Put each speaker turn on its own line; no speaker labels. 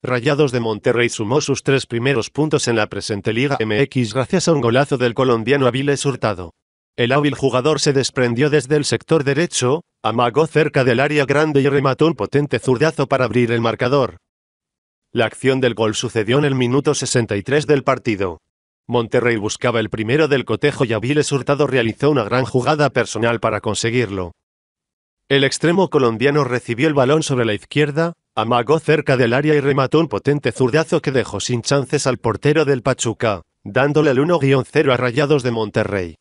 Rayados de Monterrey sumó sus tres primeros puntos en la presente Liga MX gracias a un golazo del colombiano Aviles Hurtado. El hábil jugador se desprendió desde el sector derecho, amagó cerca del área grande y remató un potente zurdazo para abrir el marcador. La acción del gol sucedió en el minuto 63 del partido. Monterrey buscaba el primero del cotejo y Aviles Hurtado realizó una gran jugada personal para conseguirlo. El extremo colombiano recibió el balón sobre la izquierda, Amagó cerca del área y remató un potente zurdazo que dejó sin chances al portero del Pachuca, dándole el 1-0 a Rayados de Monterrey.